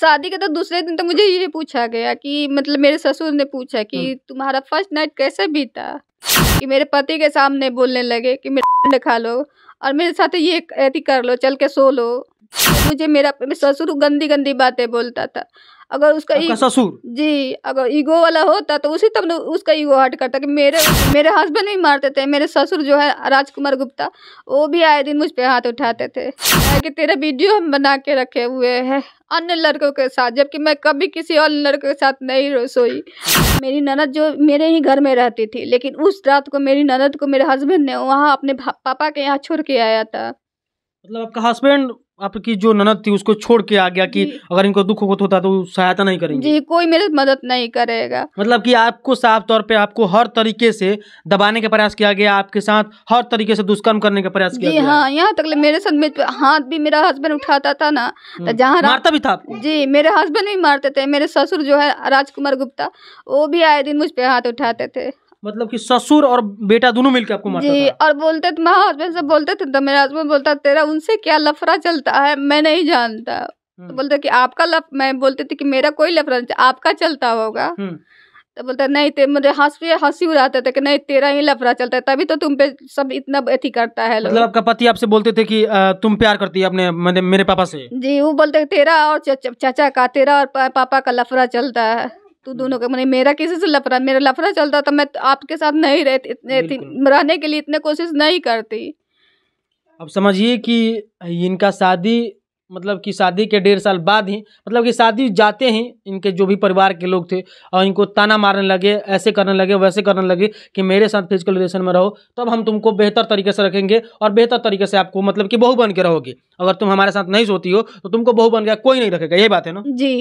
शादी के तो दूसरे दिन तो मुझे ये पूछा गया कि मतलब मेरे ससुर ने पूछा कि हम्म। तुम्हारा फर्स्ट नाइट कैसे बीता कि मेरे पति के सामने बोलने लगे कि मेरे खा लो और मेरे साथ ये कर लो चल के सो लो मुझे मेरा ससुर गंदी गंदी बातें बोलता था अगर उसका ससुर जी अगर ईगो वाला होता तो उसी तब उसका ईगो हट करता कि मेरे मेरे हस्बैंड भी मारते थे मेरे ससुर जो है राजकुमार गुप्ता वो भी आए दिन मुझ पे हाथ उठाते थे कि तेरा वीडियो हम बना के रखे हुए हैं अन्य लड़कों के साथ जबकि मैं कभी किसी और लड़के के साथ नहीं रसोई मेरी ननद जो मेरे ही घर में रहती थी लेकिन उस रात को मेरी ननद को मेरे हस्बैंड ने वहाँ अपने पापा के यहाँ छोड़ के आया था मतलब आपका हस्बैंड आपकी जो ननद थी उसको छोड़ के आ गया कि अगर इनको दुख होता तो, तो सहायता नहीं करेंगे जी कोई मेरी मदद नहीं करेगा मतलब कि आपको साफ तौर पे आपको हर तरीके से दबाने का प्रयास किया गया आपके साथ हर तरीके से दुष्कर्म करने का प्रयास किया गया हाँ यहाँ तक मेरे साथ में तो हाथ भी मेरा हस्बैंड उठाता था ना तो हम्म, जहाँ मारता भी था जी मेरे हस्बैंड भी मारते थे मेरे ससुर जो है राजकुमार गुप्ता वो भी आए दिन मुझ पर हाथ उठाते थे मतलब कि ससुर और बेटा दोनों मिलकर आपको मारता जी था। और बोलते थे मेरे हस्बैंड से बोलते थे तो मेरा हस्बैंड बोलता तेरा उनसे क्या लफड़ा चलता है मैं नहीं जानता हम्म। तो बोलते कि आपका लफ मैं बोलते थे कि मेरा कोई लफड़ा नहीं आपका चलता होगा हम्म। तो बोलता नहीं ते मुझे हंसी हंसी उड़ाते थे कि नहीं तेरा ही लफड़ा चलता है तभी तो तुम पे सब इतना अथी करता है मतलब आपका पति आपसे बोलते थे कि तुम प्यार करती है अपने मेरे पापा से जी वो बोलते तेरा और चाचा का तेरा और पापा का लफड़ा चलता है तो दोनों का मैंने मेरा किसी से लफड़ा मेरा लफड़ा चलता तो मैं आपके साथ नहीं रहती इतने रहने के लिए इतने कोशिश नहीं करती अब समझिए कि इनका शादी मतलब कि शादी के डेढ़ साल बाद ही मतलब कि शादी जाते ही इनके जो भी परिवार के लोग थे और इनको ताना मारने लगे ऐसे करने लगे वैसे करने लगे कि मेरे साथ फिजिकल रिलेशन में रहो तब हम तुमको बेहतर तरीके से रखेंगे और बेहतर तरीके से आपको मतलब कि बहू बन के रहोगे अगर तुम हमारे साथ नहीं सोती हो तो तुमको बहू बन गया कोई नहीं रखेगा यही बात है ना जी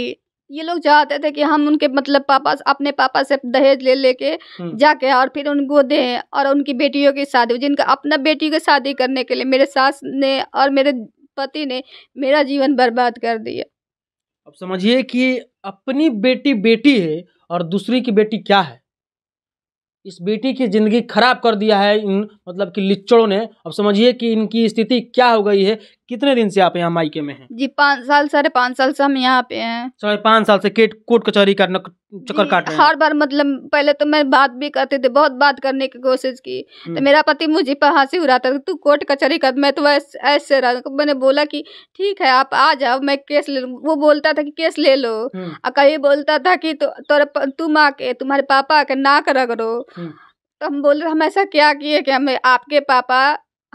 ये लोग चाहते थे कि हम उनके मतलब पापा अपने पापा से दहेज ले लेके हम्म। जाके और फिर उनको दें और उनकी बेटियों की शादी जिनका अपना बेटी की शादी करने के लिए मेरे सास ने और मेरे पति ने मेरा जीवन बर्बाद कर दिया अब समझिए कि अपनी बेटी बेटी है और दूसरी की बेटी क्या है इस बेटी की ज़िंदगी खराब कर दिया है इन मतलब कि लिच्चड़ों ने अब समझिए कि इनकी स्थिति क्या हो गई है कितने दिन से आप यहाँ मायके में हैं जी पाँच साल साढ़े पाँच साल से हम यहाँ पे हैं साढ़े पाँच साल से केट कोर्ट कचहरी करना चक्कर काट रहे हर बार मतलब पहले तो मैं बात भी करते थे बहुत बात करने की कोशिश की तो हम्म। मेरा पति मुझे पर हंसी उड़ाता था तू कोर्ट कचहरी कर मैं तो ऐसे रह मैंने बोला कि ठीक है आप आ जाओ मैं केस ले वो बोलता था कि केस ले लो हम्म। और कभी बोलता था कि तो तुम आके तुम्हारे पापा आके ना करा करो तो हम बोल रहे हम ऐसा क्या किए कि हमें आपके पापा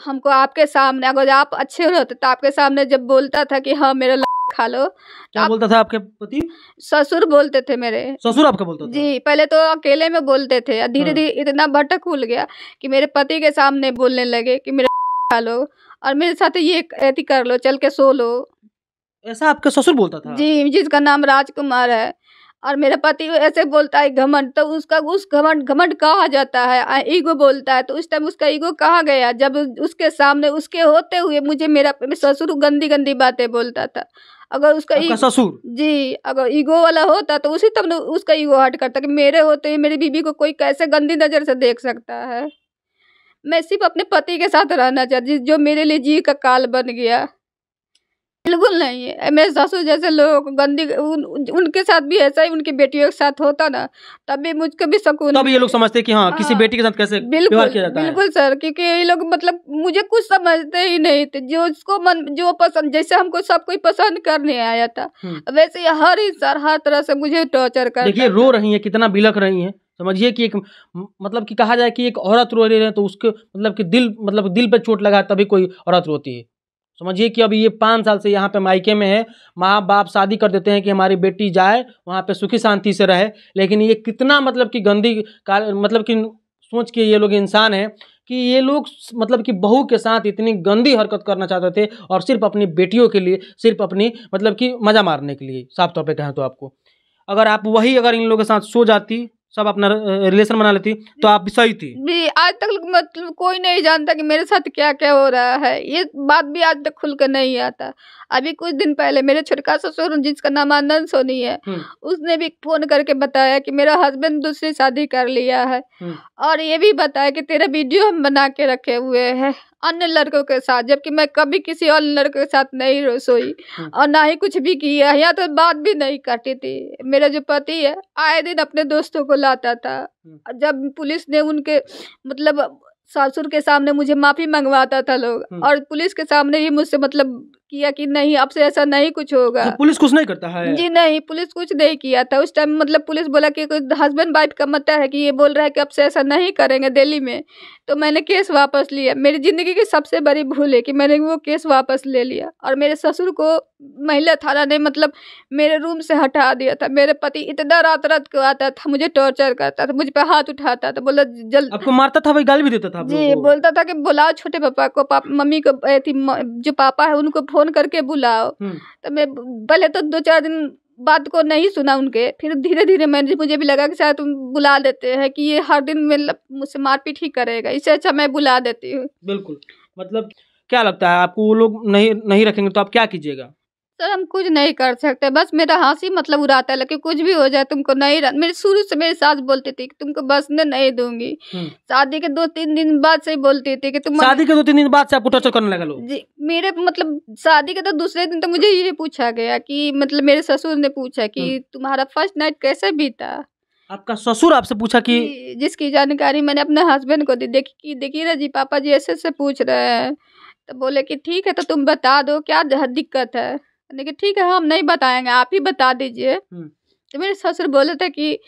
हमको आपके सामने अगर आप अच्छे रहते तो, तो आपके सामने जब बोलता था कि हाँ मेरा खा लो क्या आप, बोलता था आपके पति ससुर बोलते थे मेरे ससुर आपका बोलते जी पहले तो अकेले में बोलते थे धीरे हाँ। धीरे इतना भटक खुल गया कि मेरे पति के सामने बोलने लगे कि मेरा खा लो और मेरे साथ ये ऐसी कर लो चल के सो लो ऐसा आपका ससुर बोलता था जी जिसका नाम राजकुमार है और मेरा पति ऐसे बोलता है घमंड तो उसका उस घमंड घमंड कहा जाता है ईगो बोलता है तो उस टाइम उसका ईगो कहा गया जब उसके सामने उसके होते हुए मुझे मेरा ससुर गंदी गंदी बातें बोलता था अगर उसका ईगो ससुर जी अगर ईगो वाला होता तो उसी तब उसका ईगो हट करता कि मेरे होते हुए मेरी बीबी को कोई कैसे गंदी नज़र से देख सकता है मैं सिर्फ अपने पति के साथ रहना चाहती जो मेरे लिए जी का काल बन गया बिल्कुल नहीं है मेरे ससुर जैसे लोगों को गंदी उन, उनके साथ भी ऐसा ही उनकी बेटियों के साथ होता ना तब भी मुझको भी सकून तब ये लोग समझते कि हाँ किसी हाँ, बेटी के साथ कैसे बिल्कुल किया जाता बिल्कुल है। सर क्योंकि ये लोग मतलब मुझे कुछ समझते ही नहीं थे जो उसको मन जो पसंद जैसे हमको सब कोई पसंद करने आया था हम्म। वैसे हर इंसान हर तरह से मुझे टॉर्चर कर देखिए रो रही है कितना बिलख रही है समझिए कि एक मतलब कि कहा जाए कि एक औरत रो रही है तो उसके मतलब कि दिल मतलब दिल पर चोट लगा तभी कोई औरत रोती है समझिए कि अभी ये पाँच साल से यहाँ पे मायके में है माँ बाप शादी कर देते हैं कि हमारी बेटी जाए वहाँ पे सुखी शांति से रहे लेकिन ये कितना मतलब कि गंदी का मतलब कि सोच के ये लोग इंसान हैं कि ये लोग मतलब कि बहू के साथ इतनी गंदी हरकत करना चाहते थे और सिर्फ अपनी बेटियों के लिए सिर्फ अपनी मतलब कि मज़ा मारने के लिए साफ तौर पर कहें तो आपको अगर आप वही अगर इन लोगों के साथ सो जाती सब अपना रिलेशन बना लेती तो आप भी सही थी भी आज तक मतलब कोई नहीं जानता कि मेरे साथ क्या क्या हो रहा है ये बात भी आज तक खुल कर नहीं आता अभी कुछ दिन पहले मेरे छोटका ससुर जिसका नाम आनंद सोनी है हम्म। उसने भी फोन करके बताया कि मेरा हस्बैंड दूसरी शादी कर लिया है हम्म। और ये भी बताया कि तेरा वीडियो हम बना के रखे हुए है अन्य लड़कों के साथ जबकि मैं कभी किसी और लड़के के साथ नहीं रसोई हम्म। और ना ही कुछ भी किया यहाँ तो बात भी नहीं करती थी मेरा जो पति है आए दिन अपने दोस्तों को बुलाता था हम्म। जब पुलिस ने उनके मतलब सासुर के सामने मुझे माफ़ी मंगवाता था लोग हम्म। और पुलिस के सामने ही मुझसे मतलब किया कि नहीं अब से ऐसा नहीं कुछ होगा तो पुलिस कुछ नहीं करता है जी नहीं पुलिस कुछ नहीं किया था उस टाइम मतलब पुलिस बोला कि हस्बैंड वाइफ का मतलब है कि ये बोल रहा है कि अब से ऐसा नहीं करेंगे दिल्ली में तो मैंने केस वापस लिया मेरी ज़िंदगी की सबसे बड़ी भूल है कि मैंने वो केस वापस ले लिया और मेरे ससुर को महिला थाना ने मतलब मेरे रूम से हटा दिया था मेरे पति इतना रात रात को आता था मुझे टॉर्चर करता था मुझ पर हाथ उठाता था बोला जल्द आपको मारता था भाई गाल भी देता था जी बोलता था कि बुलाओ छोटे पापा को मम्मी को जो पापा है उनको फोन करके बुलाओ हम्म। तो मैं पहले तो दो चार दिन बात को नहीं सुना उनके फिर धीरे धीरे मैंने मुझे भी लगा कि शायद तुम बुला देते हैं कि ये हर दिन मतलब मुझसे मारपीट ही करेगा इससे अच्छा मैं बुला देती हूँ बिल्कुल मतलब क्या लगता है आपको वो लोग नहीं नहीं रखेंगे तो आप क्या कीजिएगा सर हम कुछ नहीं कर सकते बस मेरा हंसी मतलब उड़ाता है लेकिन कुछ भी हो जाए तुमको नहीं मेरे शुरू से मेरे सास बोलती थी कि तुमको ने नहीं दूंगी हम्म। शादी के दो तीन दिन बाद से ही बोलती थी कि तुम शादी के दो तीन दिन बाद से आपको टॉर्चर करने लगा जी मेरे मतलब शादी के तो दूसरे दिन तो मुझे ये पूछा गया कि मतलब मेरे ससुर ने पूछा कि हम्म। तुम्हारा फर्स्ट नाइट कैसे बीता आपका ससुर आपसे पूछा कि जिसकी जानकारी मैंने अपने हस्बैंड को दी देखी देखिए ना जी पापा जी ऐसे ऐसे पूछ रहे हैं तो बोले कि ठीक है तो तुम बता दो क्या दिक्कत है लेकिन ठीक है हम नहीं बताएंगे आप ही बता दीजिए हम्म। तो मेरे ससुर बोले थे कि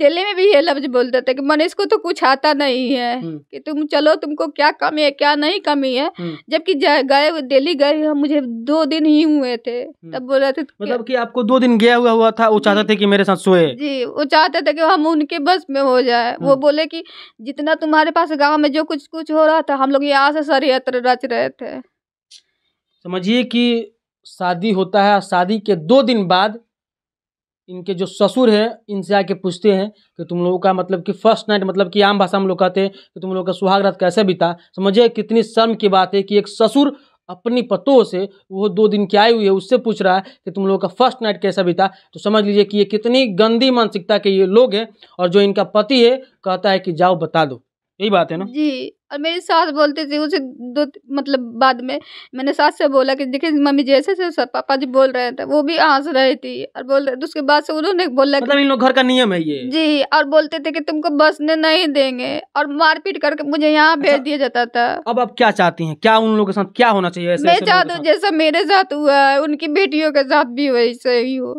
दिल्ली में भी ये लफ्ज बोलते थे कि मनीष को तो कुछ आता नहीं है हम्म। कि तुम चलो तुमको क्या कमी है क्या नहीं कमी है हम्म। जबकि गए दिल्ली गए मुझे दो दिन ही हुए थे तब बोल रहे थे मतलब कि आपको दो दिन गया हुआ हुआ था वो चाहते थे कि मेरे साथ सोए जी वो चाहते थे कि हम उनके बस में हो जाए वो बोले की जितना तुम्हारे पास गाँव में जो कुछ कुछ हो रहा था हम लोग यहाँ से सर यत्र रच रहे थे समझिए कि शादी होता है शादी के दो दिन बाद इनके जो ससुर हैं इनसे आके पूछते हैं कि तुम लोगों का मतलब कि फर्स्ट नाइट मतलब कि आम भाषा हम लोग कहते हैं कि तुम लोगों का सुहाग रात कैसे बीता समझे कितनी शर्म की बात है कि एक ससुर अपनी पतों से वो दो दिन की आई हुई है उससे पूछ रहा है कि तुम लोगों का फर्स्ट नाइट कैसा बीता तो समझ लीजिए कि ये कितनी गंदी मानसिकता के ये लोग हैं और जो इनका पति है कहता है कि जाओ बता दो यही बात है ना जी और मेरी सास बोलती थी उसे दो मतलब बाद में मैंने सास से बोला कि देखिए मम्मी जैसे जैसे पापा जी बोल रहे थे वो भी हंस रही थी और बोल रहे उसके बाद से उन्होंने बोला मतलब इन लोग घर का नियम है ये जी और बोलते थे कि तुमको बसने नहीं देंगे और मारपीट करके मुझे यहाँ अच्छा, भेज अच्छा, दिया जाता था अब आप क्या चाहती है क्या उन लोगों के साथ क्या होना चाहिए मैं चाहती हूँ जैसा मेरे साथ हुआ है उनकी बेटियों के साथ भी वैसे ही हो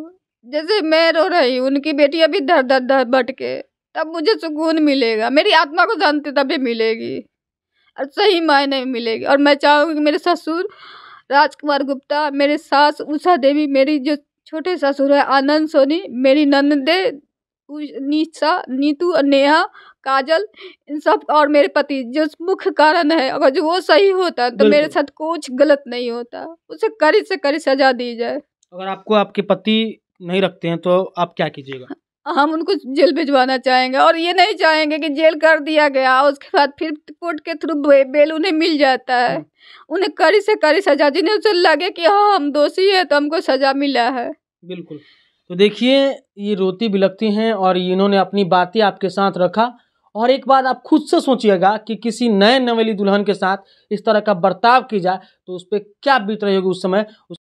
जैसे मैं रो रही हूँ उनकी बेटी अभी धर धर धर बट के तब मुझे सुकून मिलेगा मेरी आत्मा को शांति तभी मिलेगी और सही मायने में मिलेगी और मैं चाहूँगी कि मेरे ससुर राजकुमार गुप्ता मेरे सास उषा देवी मेरी जो छोटे ससुर है आनंद सोनी मेरी नंदे निशा नीतू और नेहा काजल इन सब और मेरे पति जो मुख्य कारण है अगर जो वो सही होता तो मेरे साथ कुछ गलत नहीं होता उसे कड़ी से कड़ी सजा दी जाए अगर आपको आपके पति नहीं रखते हैं तो आप क्या कीजिएगा हम उनको जेल भिजवाना चाहेंगे और ये नहीं चाहेंगे कि जेल कर दिया गया उसके बाद फिर कोर्ट के थ्रू बेल उन्हें मिल जाता है हाँ। उन्हें कड़ी से कड़ी सजा जिन्हें उसे लगे कि हाँ हम दोषी है तो हमको सजा मिला है बिल्कुल तो देखिए ये रोती बिलकती हैं और इन्होंने अपनी बातें आपके साथ रखा और एक बात आप खुद से सोचिएगा कि किसी नए नवेली दुल्हन के साथ इस तरह का बर्ताव की जाए तो उस पर क्या बीत रही होगी उस समय उस